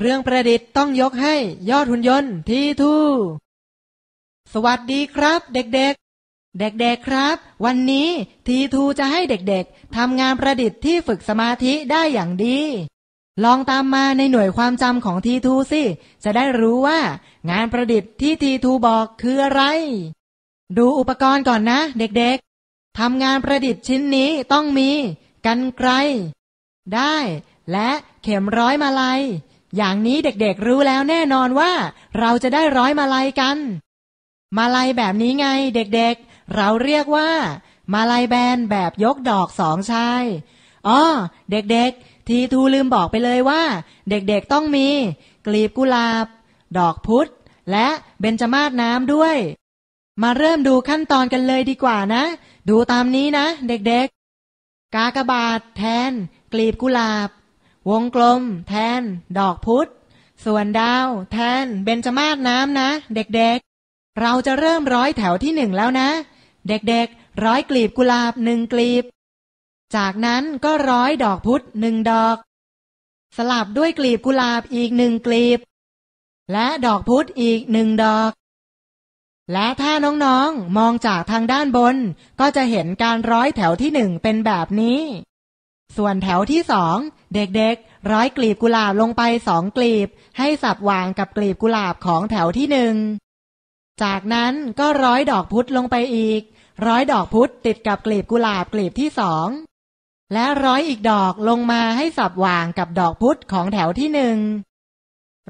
เรื่องประดิษฐ์ต้องยกให้ยอดหุ่นยนต์ทีทูสวัสดีครับ เด็กๆ เด็กๆครับ วันนี้ทีทูจะให้เด็กๆทำงานประดิษฐ์ที่ฝึกสมาธิได้อย่างดี ลองตามมาในหน่วยความจำของทีทูสิ จะได้รู้ว่า งานประดิษฐ์ที่ทีทูบอกคืออะไร ดูอุปกรณ์ก่อนนะ เด็กๆทำงานประดิษฐ์ชิ้นนี้ต้องมี กันไกรได้ และเข็มร้อยมาลัยอย่างนี้เด็กๆรู้แล้วแน่นอนว่า เราจะได้ร้อยมาลัยกัน มาลัยแบบนี้ไงเด็กๆ เราเรียกว่า มาลัยแบนแบบยกดอกสองชายอ๋อเด็กๆ ทีทูลืมบอกไปเลยว่า เด็กๆต้องมี กลีบกุหลาบ ดอกพุธและเบญจมาศน้ำด้วย มาเริ่มดูขั้นตอนกันเลยดีกว่านะ ดูตามนี้นะเด็กๆ กากบาท แทน กลีบกุหลาบวงกลมแทนดอกพุธส่วนดาวแทนเบญจมาศน้ำนะ เด็กๆ เราจะเริ่มร้อยแถวที่หนึ่งแล้วนะ เด็กๆ ร้อยกลีบกุหลาบหนึ่งกลีบ จากนั้นก็ร้อยดอกพุธหนึ่งดอก สลับด้วยกลีบกุหลาบอีกหนึ่งกลีบ และดอกพุธอีกหนึ่งดอก และถ้าน้องๆมองจากทางด้านบนก็จะเห็นการร้อยแถวที่หนึ่งเป็นแบบนี้ส่วนแถวที่สองเด็กๆร้อยกลีบกุหลาบลงไปสองกลีบให้สับวางกับกลีบกุหลาบของแถวที่หนึ่ง จากนั้นก็ร้อยดอกพุธลงไปอีกร้อยดอกพุธติดกับกลีบกุหลาบกลีบที่สองและร้อยอีกดอกลงมาให้สับวางกับดอกพุธของแถวที่หนึ่ง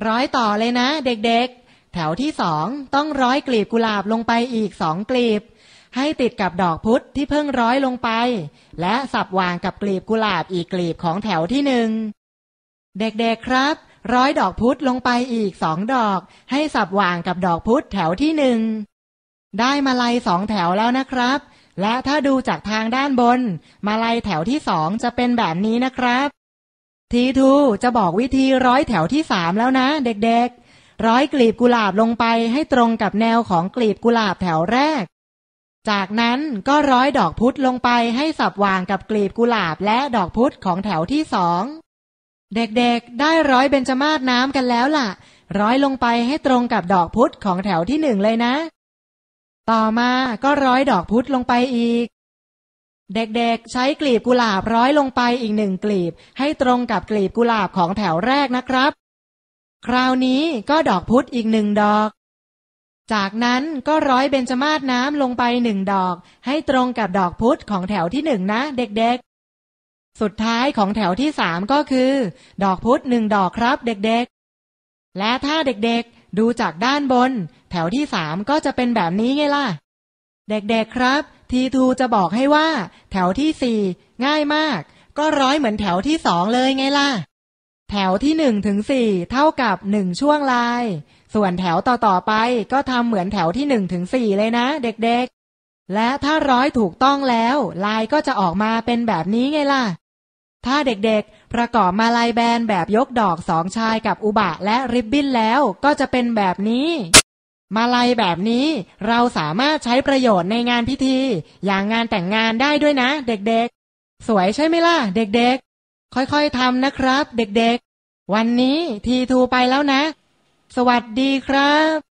ร้อยต่อเลยนะ เด็กๆ แถวที่สองต้องร้อยกลีบกุหลาบลงไปอีกสองกลีบให้ติดกับดอกพุธที่เพิ่งร้อยลงไป และสับวางกับกลีบกุหลาบอีกกลีบของแถวที่หนึ่ง เด็กๆครับ ร้อยดอกพุธลงไปอีกสองดอก ให้สับวางกับดอกพุธแถวที่หนึ่งได้มาลัยสองแถวแล้วนะครับ และถ้าดูจากทางด้านบน มาลัยแถวที่สองจะเป็นแบบนี้นะครับ ทีทูจะบอกวิธีร้อยแถวที่สามแล้วนะ เด็กๆ ร้อยกลีบกุหลาบลงไปให้ตรงกับแนวของกลีบกุหลาบแถวแรกจากนั้นก็ร้อยดอกพุธลงไปให้สับวางกับกลีบกุหลาบและดอกพุธของแถวที่สอง เด็กๆได้ร้อยเบญจมาศน้ำกันแล้วล่ะ ร้อยลงไปให้ตรงกับดอกพุธของแถวที่หนึ่งเลยนะ ต่อมาก็ร้อยดอกพุธลงไปอีก เด็กๆใช้กลีบกุหลาบร้อยลงไปอีกหนึ่งกลีบ ให้ตรงกับกลีบกุหลาบของแถวแรกนะครับ คราวนี้ก็ดอกพุธอีกหนึ่งดอกจากนั้นก็ร้อยเบญจมาศน้ำลงไปหนึ่งดอก ให้ตรงกับดอกพุธของแถวที่หนึ่งนะ เด็กๆ สุดท้ายของแถวที่สามก็คือดอกพุธหนึ่งดอกครับเด็กๆ และถ้าเด็กๆดูจากด้านบน แถวที่สามก็จะเป็นแบบนี้ไงล่ะ เด็กๆครับทีทูจะบอกให้ว่าแถวที่สี่ง่ายมาก ก็ร้อยเหมือนแถวที่สองเลยไงล่ะแถวที่หนึ่งถึงสี่เท่ากับหนึ่งช่วงลาย ส่วนแถวต่อๆไปก็ทำเหมือนแถวที่หนึ่งถึงสี่เลยนะเด็กๆ และถ้าร้อยถูกต้องแล้ว ลายก็จะออกมาเป็นแบบนี้ไงล่ะ ถ้าเด็กๆ ประกอบมาลายแบนแบบยกดอกสองชายกับอุบะและริบบิ้นแล้วก็จะเป็นแบบนี้ มาลายแบบนี้ เราสามารถใช้ประโยชน์ในงานพิธี อย่างงานแต่งงานได้ด้วยนะเด็กๆ สวยใช่ไหมล่ะ เด็ก ๆค่อย ๆทำนะครับ เด็กๆ วันนี้ทีทูไปแล้วนะ สวัสดีครับ